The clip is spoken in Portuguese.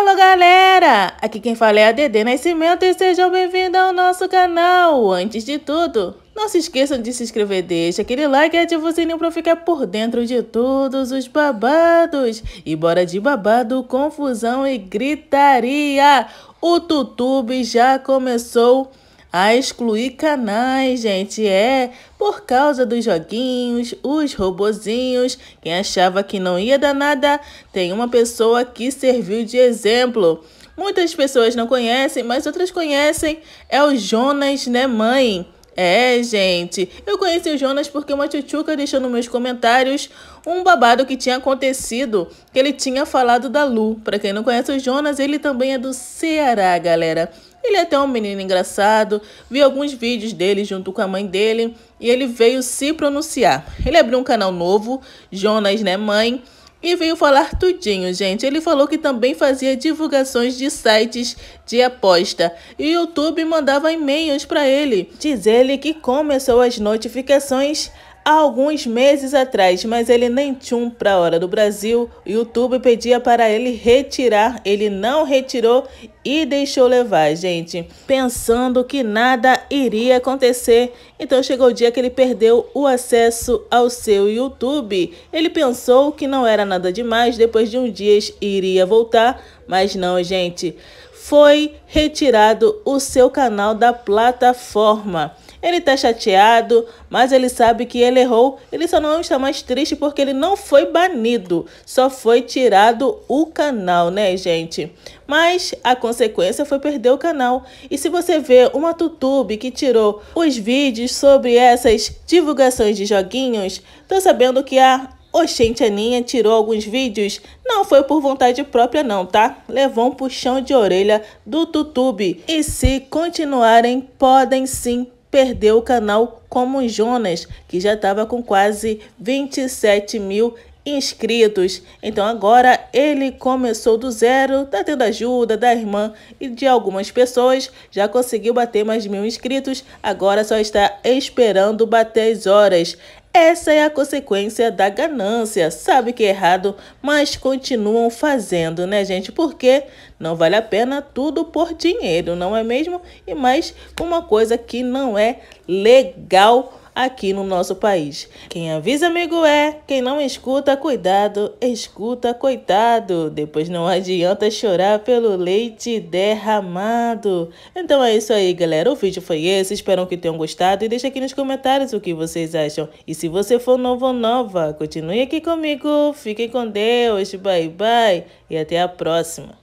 Alô galera, aqui quem fala é a Dedê Nascimento e sejam bem-vindos ao nosso canal. Antes de tudo, não se esqueçam de se inscrever, deixa aquele like e ativa o sininho para ficar por dentro de todos os babados. E bora de babado, confusão e gritaria. O Tutube já começou a excluir canais, gente. É por causa dos joguinhos, os robozinhos. Quem achava que não ia dar nada, tem uma pessoa que serviu de exemplo. Muitas pessoas não conhecem, mas outras conhecem. É o Jonas, né, mãe? É, gente, eu conheci o Jonas porque uma tchutchuca deixou nos meus comentários um babado que tinha acontecido, que ele tinha falado da Lu. Para quem não conhece o Jonas, ele também é do Ceará, galera. Ele é até um menino engraçado, vi alguns vídeos dele junto com a mãe dele e ele veio se pronunciar. Ele abriu um canal novo, Jonas né Mãe, e veio falar tudinho, gente. Ele falou que também fazia divulgações de sites de aposta e o YouTube mandava e-mails para ele. Diz ele que começou as notificações há alguns meses atrás, mas ele nem um para a hora do Brasil. O YouTube pedia para ele retirar, ele não retirou e deixou levar, gente, pensando que nada iria acontecer. Então chegou o dia que ele perdeu o acesso ao seu YouTube. Ele pensou que não era nada demais, depois de um dia iria voltar, mas não, gente. Foi retirado o seu canal da plataforma. Ele tá chateado, mas ele sabe que ele errou. Ele só não está mais triste porque ele não foi banido, só foi tirado o canal, né, gente? Mas aconteceu consequência foi perder o canal. E se você vê uma Tutube que tirou os vídeos sobre essas divulgações de joguinhos, tô sabendo que a Oxente Aninha tirou alguns vídeos, não foi por vontade própria não, tá? Levou um puxão de orelha do Tutube. E se continuarem, podem sim perder o canal como Jonas, que já estava com quase 27 mil inscritos. Então agora ele começou do zero, tá tendo ajuda da irmã e de algumas pessoas, já conseguiu bater mais de mil inscritos, agora só está esperando bater as horas. Essa é a consequência da ganância. Sabe que é errado, mas continuam fazendo, né, gente? Porque não vale a pena tudo por dinheiro, não é mesmo? E mais uma coisa que não é legal aqui no nosso país. Quem avisa, amigo, é. Quem não escuta, cuidado. Escuta, coitado. Depois não adianta chorar pelo leite derramado. Então é isso aí, galera. O vídeo foi esse. Espero que tenham gostado. E deixa aqui nos comentários o que vocês acham. E se você for novo ou nova, continue aqui comigo. Fiquem com Deus. Bye, bye. E até a próxima.